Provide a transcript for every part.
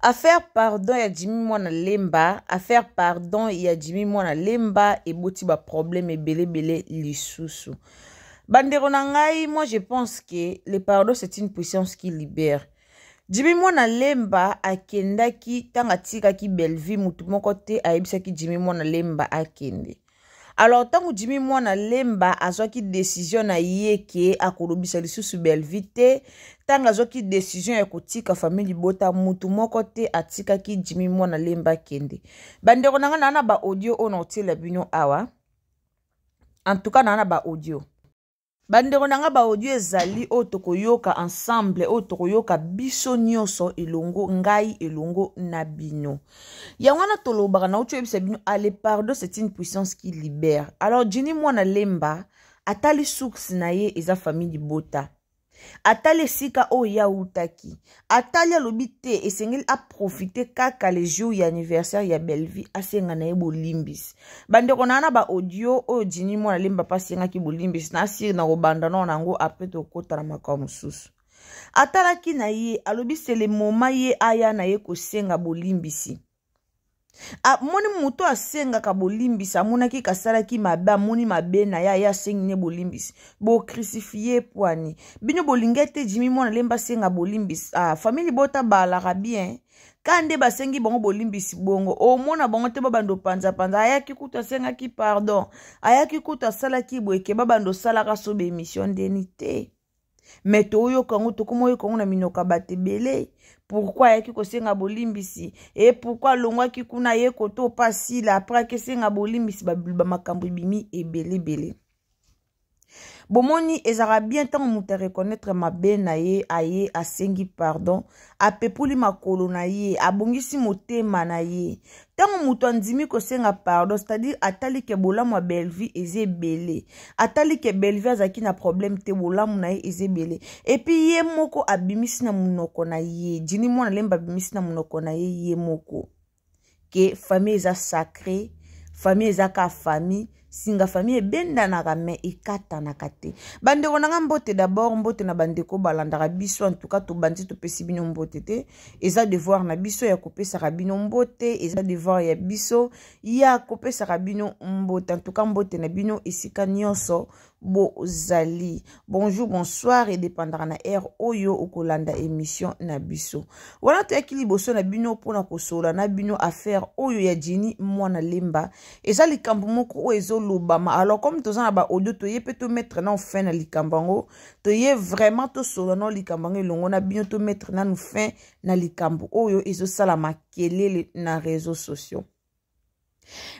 affaire pardon ya jimi mwana lemba affaire pardon ya jimi mwana lemba eboti baproblème ebelebele lisusu bandeko na ngai moi je pense que le pardon c'est une puissance qui libère jimi mwana lemba akendaki ntango atikaki belvi motu moko te ayebisaki jimi mwana lemba akende alors ntango jimi mwana lemba azwaki desizio na ye ke akolobisa lisusu belvi te ntango azwaki desizio ya kotika fami libota mutu moko te atikaki jimi mwana lemba akende bandeko na nga naa na baaudio oyo na otiela bino awa antuka naa na baaudio bandeko na nga baaudio ezali oyo tokoyoka ensemble oyo tokoyoka biso nyonso elongo ngai elongo na bino yango wana tolobaka nauti oyebisa bino ale pardo c'est une puissance qui libère alors jini mwana lemba atali source na ye eza famille libota atala esika oyo ye awutaki atali alobi te esengeli aprofite kaka le jour ya anniversaire ya bellevie asenga na ye bolimbisi bandeko na ya na baaudio oyo jini mwana lemba mpe asengaki bolimbisi na asiri na kobandana na yango apre tokota na makambo mosusu atalaki na ye alobi sele moma ye aya na ye kosenga bolimbisi amoni ah, moto asengaka bolimbisi amonaki kasalaki mabe amoni mabe na ye aye asengi ne bolimbisi bokrisifie pwani bino bolingi ete jimi mwana lemba asenga bolimbisi ah, famili botabalaka bien ka nde basengi bango bolimbisi bongo omona bango te babando panzapanza ayaki kutu asengaki pardon ayaki kutu asalaki boyeke babando osalaka so bemission ndeni te me toyoka yango tokóma oyoka yango na minoko ya bato ebele pourkui ayaki kosenga bolimbisi e pourkui alongwaki kuna ye koto opa sila apres aki esenga bolimbisi bamakambo ebimi ebelebele bomoni ezalaka bien ntango moto areconnaitre mabe na ye aye asengi pardon apepoli makolo na ye abongisi motema na ye ntango moto andimi kosenga pardon c'est-à-dire atali ke bolamu ya belvi eza ebele atali ke belvi azalaki na problème te bolamu na ye eza ebele epui ye moko abimisi na monoko na ye dini mwana lemba abimisi na monoko na ye ye moko ke famille eza sacré famille eza ka famille singa famille ebendanaka me ekatanaka te bandeko nanga mbote dabord mbote na bandeko balandaka biso antuka tobandi topesi bino mbote te eza devoir na biso ya kopesaka bino mbote eza devoir ya biso ya kopesaka bino mbote antuka mbote na bino esika nyonso bozali bonjour bonsoir edependaka na aire oyo okolanda émission na biso wana toyaki liboso na bino mpona kosola na bino affaire oyo ya jeni mwana lemba eza likambo moko oyo ezolobama alors comme toza na baaudio toye mpe tomettre nano fin na likambo yango toye vraiment tosola nano likambo yango elongo na bino tomettre nanu fin na likambo oyo ezosala makelele na réseau sociaux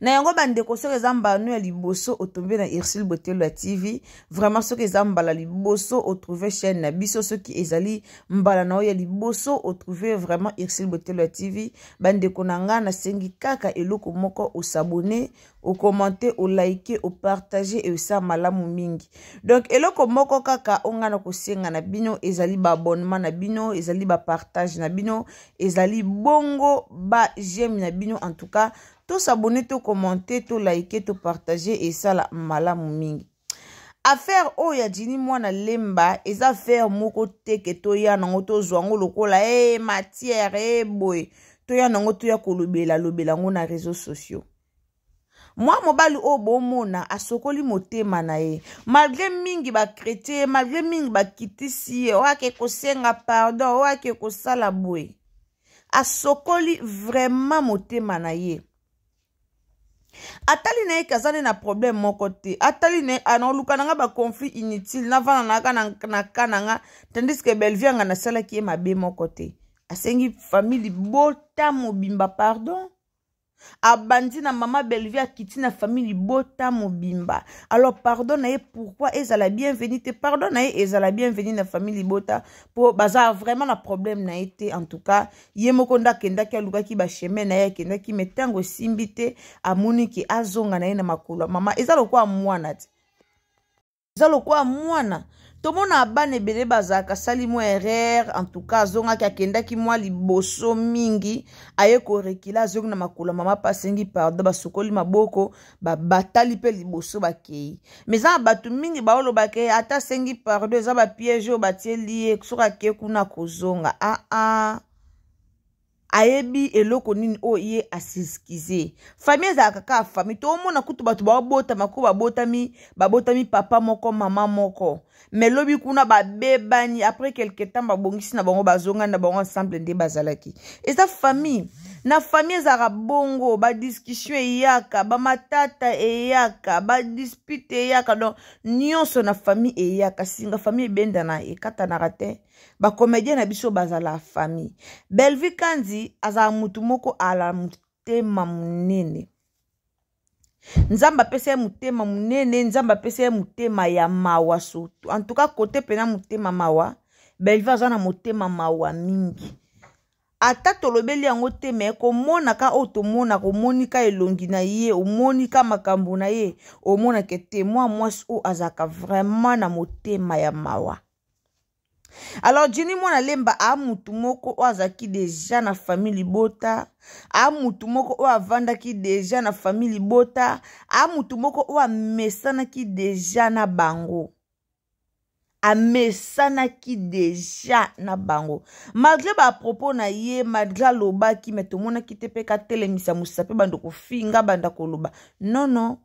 na yango bandeko soki eza mbano ya liboso otombe na ursule botelo ya tv vraiment soki eza mbala liboso otrouve chaîne na biso soki ezali mbala na oyo ya liboso otrouve vraiment ursule botelo ya tv bandeko na ngai nasengi kaka eloko moko osabone okomante olaike opartage eosa malamu mingi donk eloko moko kaka ongai na kosenga na bino ezali baabonnement na bino ezali bapartage na bino ezali bongo bajeme na bino en tout cas tosabone tokomante tolaike topartage esala malamu mingi affaire oyo ya jini mwana lemba eza affaire moko teke toya nango tozwa yango lokola e matière e eh, boye toya nango toya kolobela lobela yango na réseau sociaux mwa mobali oyo bomona asokoli motema na ye malgré mingi bakretien ye malgré mingi bakitisi ye oyo ake kosenga pardon oyo ake kosala boye asokoli vraiment motema na ye atali na ye kaza nde na problème moko te atali ah, na ye anaoluka na nga baconflit inutile navanda na ka na ka na nga tandiske belvie anga nasalaki ye mabe moko te asengi famille libota mobimba pardon abandi na mama belvi akiti na famille libota mobimba alors pardon na ye pourquoi ezala bienvenu te pardon na ye ezala bienvenu na famille libota mpo baza vraiment na problème na ye te en tout cas ye moko nde akendaki alukaki bacheme na ye akendaki me ntango esimbi te amoniki azonga na ye na makolo ya mama eza lokola mwana te eza lokola mwana tomona bana ebele bazalaka asali mwa erreur en tout cas azongaki akendaki mwa liboso mingi aye korekila azongi na makolo mama mpe asengi pardon basukoli maboko batali mpe liboso bakei mais eza na bato mingi baolobaka eh, ata asengi pardon eza bapiège oyo batieli ye soki akei kuna kozonga aa ah -ah. ayebi eloko nini oyo ye asiskize famille ezalaka kaka famille toomona kutu bato babotama ko babotami babotami papa moko mama moko me lobi kuna babebani après quelque temps babongisi na bango bazongani na bango ensemble nde bazalaki eza famille na famille ezalaka bongo badiscussion eyaka bamatata eyaka badispute eyaka donc nyonso na famille eyaka singa famille ebendana ekatanaka te bacomédien na biso bazala famille belvi kanzi azala motu moko ala motema monene nzambe apesa ye motema monene nzambe apesa ye motema ya mawa surtout en tout cas kote mpena motema mawa belva aza na motema mawa mingi ata tolobeli yango te me komonaka oyo tomona komonika elongi na ye omonika makambo na ye omonaka te mwa mwasi oyo azalaka vraiment na motema ya mawa alors dini mwana lemba amutu moko oyo azalaki deja na famille libota amutu moko oyo avandaki deja na famille libota amutu moko oyo amesanaki deja na bango amesanaki deja na bango malgré bapropos na ye malgré alobaki me tomonaki te mpe katelemisa mosapi banda kofinga banda koloba nono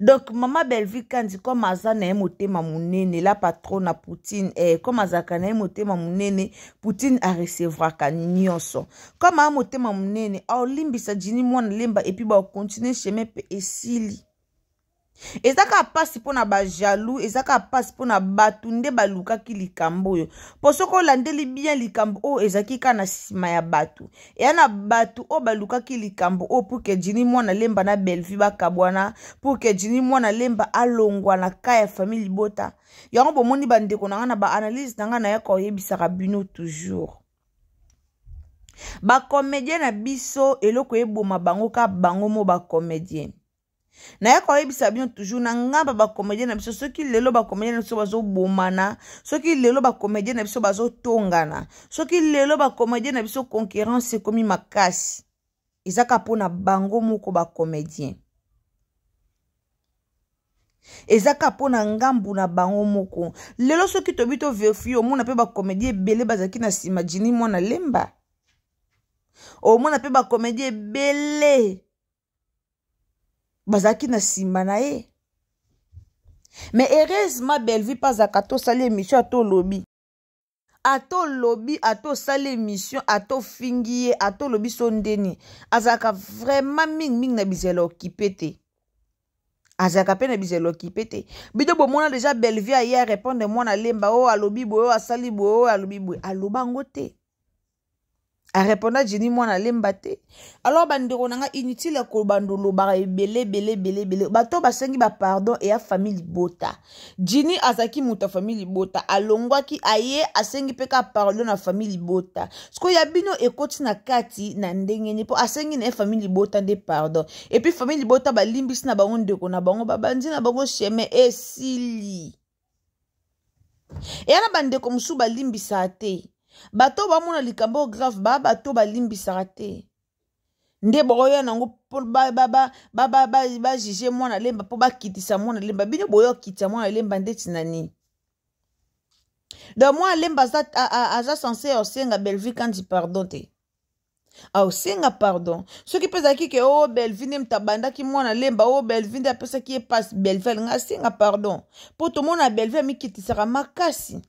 donc mama belvie kandi comme aza na ye motema monene la patron na poutine eh, comme azalaka na ye motema monene poutine arecevwaka nyonso comme aya motema monene aolimbisa jini mwana lemba epuis bakokontinue chemin mpe esili eza kaka mpasi mpona bajalou eza kaka mpasi mpona bato nde balukaki likambo oyo mpo soki olandeli bien likambo oyo oh, ezalaki kaka na nsima ya bato eya na bato oyo oh, balukaki likambo oyo oh, pour ke jini mwana lemba na belvi bakabwana pour ke jini mwana lemba alongwana ka ya famille libota yango bomoni bandeko na ngai na baanalyse na ngai nayaka oyebisaka bino toujours bacomédien na biso eloko eboma bango kaka bango mo bacomédien naye koyebisa bino toujours na ngamba bacomédien na biso soki lelo bacomédien na biso bazobomana soki lelo bacomédien na biso bazotongana soki lelo bacomédien na biso concurrence ekomi makasi eza kaka mpona bango moko bacomédien eza kaka mpona ngambu na bango moko lelo soki tobi toverifie omona mpe bacomédie ebele bazalaki na nsima jini mwana lemba omona mpe bacomédie ebele bazalaki na nsima na ye me heureusement bellevie mpe azalaka tosali émission atolobi atolobi atosala émission atofingi ye atolobi so ndeni azalaka vraiment mingimingi na bizela okipe te azalaka mpe na bizela okipe te bido bomona deja bellevie aye arépondre mwana lemba oyo alobi boye oyo asali boye oyo alobi boye alobango te arépondre jeni mwana lemba te alors bandeko na nga inutile ya koloba ndolobaka ebele ebele ebele ebele bato basengi bapardon eya famille libota jini azalaki moto ya famille libota alongwaki aye asengi mpe ka pardon na famille libota sikoyo ya bino ekoti na kati na ndenge nini mpo asengi na ye famille libota nde pardon epuis famille libota balimbisi na bango ndeko na bango babandi na bango chemin esili eya na bandeko mosusu balimbisaka te bato oyo bamona likambo oyo grave baa bato balimbisaka te nde bokoya nango mpo bajuge mwana lemba mpo bakitisa mwana lemba bino boya okitisa mwana lemba ndeti na nini don mwana lemba aza sanse osenga belvi kandi pardon te aosenga pardon soki mpe ezalaki ke o oh, belvi nde moto abandaki mwana lemba o oh, belvi nde apesaki ye mpasi belvi alinga asenga pardon mpo tomona belvi amikitisaka makasi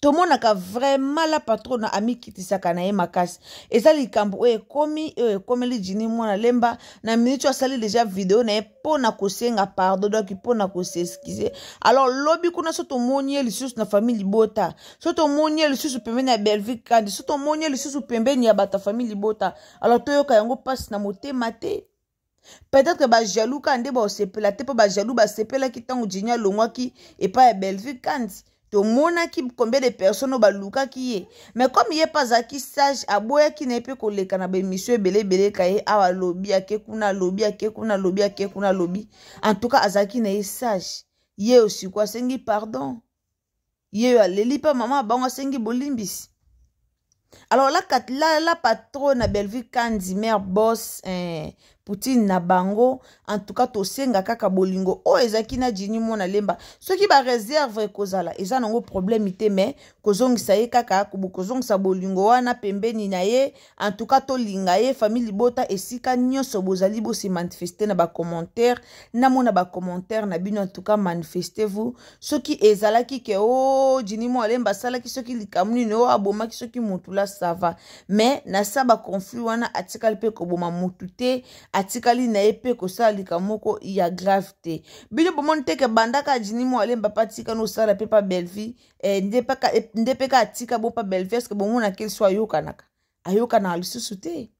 tomonaka vraimen la patrone amikitisaka na ye makasi eza likambo oyo ekomi oyo ekomeli jini mwana lemba na miniti asali deja video na ye mpo na kosenga pardon donki mpo na koseskize alors lobi kuna so tomoni ye lisusu na famille libota so tomoni ye lisusu pembeni ya belvi kandi so tomoni ye lisusu pembeni ya bato ya famille libota alors toyoka yango mpasi na motema te peut-être bajaloux kaka nde baosepela te mpo bajaloux basepelaki ntango jini alongwaki epai ya belvi kandi tomonaki combien de personne oyo balukaki ye me comme ye mpe azalaki sage aboyaki na ye mpe koleka na bémission ebeleebele ka ye awa alobi ake kuna alobi ake kuna alobi ake kuna alobi en tout cas azalaki na ye sage ye oyo sikoyo asengi pardon ye oyo aleli mpe mama abango asengi bolimbisi alors la, la, la patron na belleville kandi mare bos eh, poutine na bango antuka tosenga kaka bolingo oyo oh, ezalaki na jini mona lemba soki bareserve ekozala eza nango probleme te me kozongisa ye kaka kozongisa bolingo wana pembeni na ye antuka tolinga ye fami libota esika nyonso bozali bosemanifeste na bacommentaire namona bacommentaire na bino antuka manifeste vous soki ezalaki ke o oh, jini mona lemba asalaki soki likambo nini o oh, abomaki soki motula sava me na sa baconflit wana atikali mpe koboma motu te atikali na ye mpe kosala likambo moko ya grave te bino bomoni teke banda ka jini mo alemba mpe atika no osala mpe mpa bellevie eh, nde mpe ka eh, atika bo mpa bellevie ceque bomona ke liso ayokanaka ayokanaka lisusu te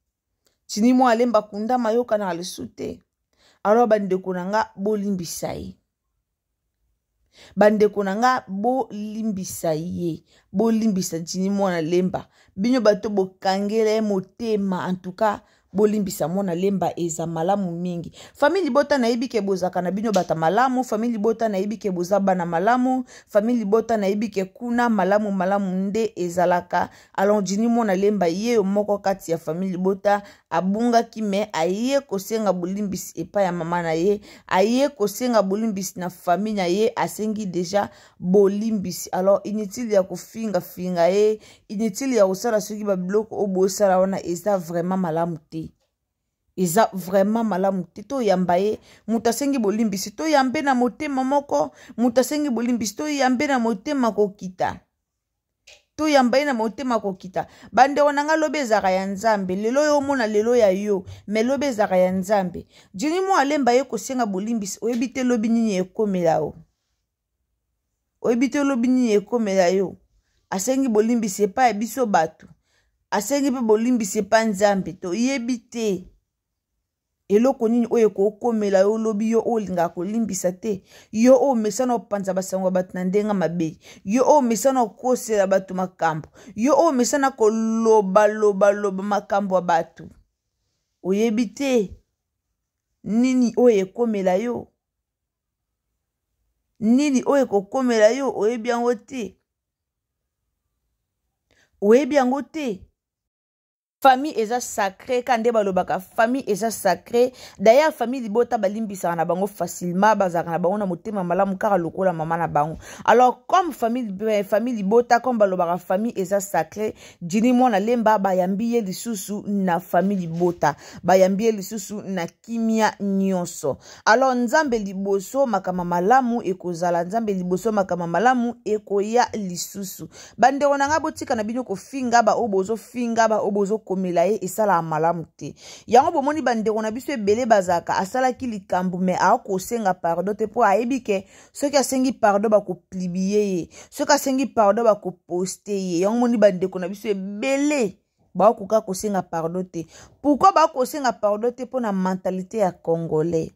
jini mo alemba kundama ayokanaka lisusu te alors bandeko na nga bolimbisa ye bandeko na nga bolimbisa ye bolimbisa jini mwana lemba bino bato bokangela ye motema en tout cas bolimbisa mwana lemba eza malamu mingi fami libota nayebi ke bozaka na bino bata malamu fami libota nayebi ke boza bana malamu fami libota nayebi ke kuna malamu malamu nde ezalaka alors dini mwana lemba ye yo moko kati ya fami libota abungaki me aye kosenga bolimbisi epai ya mama na ye aye kosenga bolimbisi na fami na ye asengi deja bolimbisi alors inutile ya kofingafinga ye inutile ya kosala soki babiloko oyo boosala wana eza vraiment malamu te eza vraiment malamu te toyamba ye moto asengi bolimbisi toyambe na motema moko moto asengi bolimbisi toyambe na motema kokita toyamba ye na motema kokita bandeko na ngai lobi ezalaka ya nzambe lelo oyo omona lelo ya yo me lobi ezalaka ya nzambe dini mo alemba ye kosenga bolimbisi oyebi te lobi nini ekomela o oyebi te lobi nini ekomela yo asengi bolimbisi epai ya biso bato asengi mpe bolimbisi epai nzambe toyebi te eloko nini oyo ekokomela yo olobi yo oyo olingaka kolimbisa te yo oyo omesana opanza basango ya bato na ndenge mabe yo oyo omesana okosela bato makambo yo oyo omesana kolobaloba makambo ya bato oyebi te nini oyo ekomela yo nini oyo ekokomela yo oyebi yango te oyebi yango te famille eza sacré ka nde balobaka famille eza sacré daya famille libota balimbisaka na bango facilement bazalaka na bango na motema malamu kaka lokola mama na bango alors comme famille, eh, famille libota comme balobaka famille eza sacré jini mwana lemba bayambi ye lisusu na famille libota bayambi ye lisusu na kimia nyonso alors nzambe liboso makambo malamu ekozala nzambe liboso makambo malamu ekoya lisusu bandeko na ngai botika na bino kofinga baoyo bozofinga baoyo bozokoa komela ye esalaka malamu te yango bomoni bandeko na biso ebele bazalaka asalaki likambo me akosenga pardo te mpo ayebi ke soki asengi pardo bakoplibie ye soki asengi pardo bakoposte ye yango moni bandeko na biso ebele bakoka kosenga pardo te pourkui bakosenga pardo te mpo na mentalité ya congolais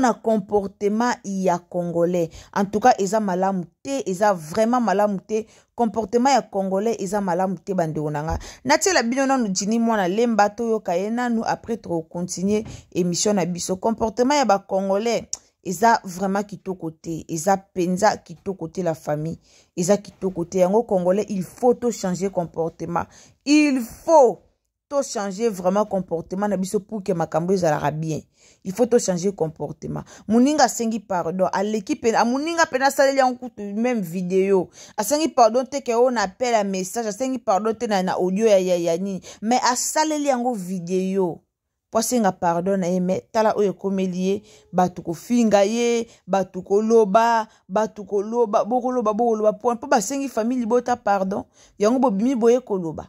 na comportement ya congolais en tout cas eza malamu te eza vraiment malamu te comportement ya congolais eza malamu te bandeko na la natiela bino nanu jini mwana lemba to ye nu après continuer émission na biso comportement ya ils eza vraiment kitoko te eza mpenza kitoko te la famille eza kitoko te yango congolais il faut changer comportement il faut to changer vraiment comportement na biso pour ke makambo ezalaka bien il faut to changer comportement moninga sengi pardon l'équipe à moninga pena asaleli yango kutu même video asengi pardon te ke on appelle un message message asengi pardon te na, na audio ya, ya, ya ni mais à yango video po asenga pardon na ye me tala ko finga ye loba, loba, loba, bato loba bo koloba bokoloba point ba basengi famille libota pardon yango bimi boye koloba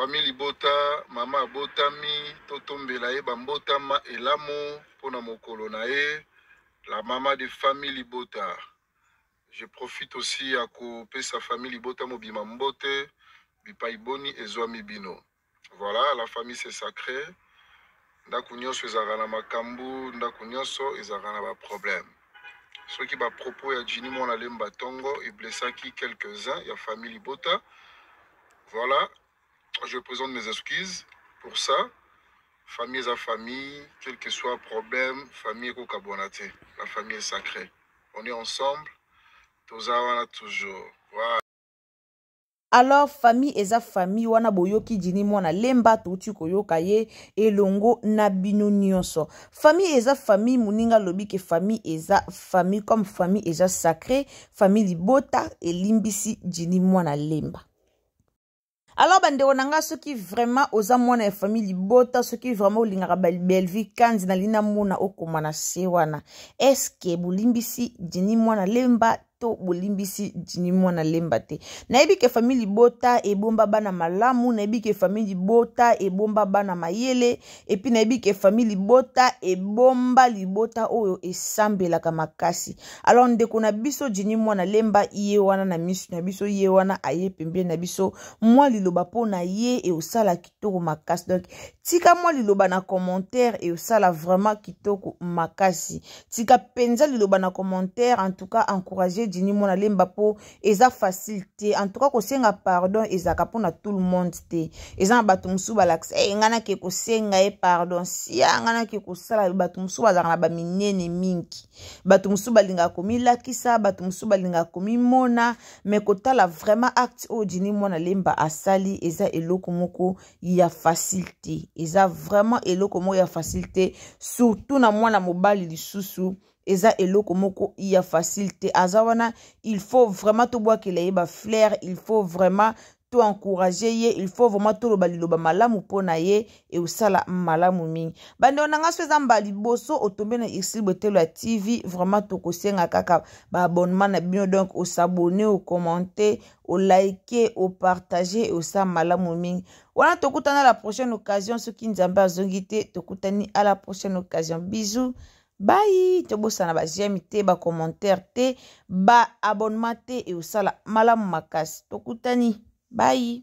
famille libota mama abotami totombela ye bambotama elamu mpona mokolo na ye la mama de famille libota je profite aussi ya kopesa famille libota mobima mbote bipai boni ezwami bino voilà la famille c'est sacré ndako nyonso ezalaka na makambo ndako nyonso ezalaka na baproblème soki bapropos ya jini mwana lemba ntongo eblesaki quelques-uns ya famille libota voilà je présente mes excuses pour ça. Famille à famille, quel que soit problème, famille La famille est sacrée. On est ensemble. toujours. alors famille sa famille wana boyoki Jini mwana lemba touti koyo elongo na nyonso famille eza famille mouninga lobi ke famille eza famille comme famille eza sacrée, famille libota elimbisi mo mwana lemba alors bandeko na ngai soki vraiment oza mwana ya famille libota soki vraiment olingaka belvi kandi na lina mona okoma na se wana eske bolimbisi jeni mwana lemba to bolimbisi ni mwana lemba te nayebi ke famili bota ebomba bana malamu nayebi ke famili bota ebomba bana mayele epi nayebi ke famili bota ebomba libota oyo esambelaka makasi alors ndeko na biso jini mwana lemba ye wana na miso na biso ye wana aye pembeni na biso mwa liloba mpo na ye eosala kitoko makasi donc tika mwa liloba na commentaire eyosala vraiment kitoko makasi tika mpenza liloba na commentaire en tout cas encourage dini mwana lemba mpo eza facile te en tout cas kosenga pardon ezalaka mpona tout le monde te eza na bato mosusu balakisa e eh, ngai nake kosenga ye eh, pardon sia ah, ngai nake kosala bato mosusu bazalaka na baminene mingi bato mosusu balingaka komilakisa bato mosusu balingaka komimona me kotala vraiment acte oyo dini mwana lemba asali eza eloko moko ya facile te eza vraiment eloko mo ya facilité surtout na mwana mobali lisusu eza eloko moko ya facilité aza il faut vraiment tout tobwakela ye flair il faut vraiment to encourage ye il faut vraiment le liloba malamu ou et ye eosala malamu mingi bandeko na nga so boso ou otombe na exil botelo tv vraiment kosenga kaka abonnement na bino donc ou okommente ou opartage usala malamu mingi wana tokutana la prochaine occasion ce nzambe azongi te tokutani à la prochaine occasion Bisou. Bye, bisous jamite ba bageme te ba commenter te et te sala malamu makas. tokutani Bye.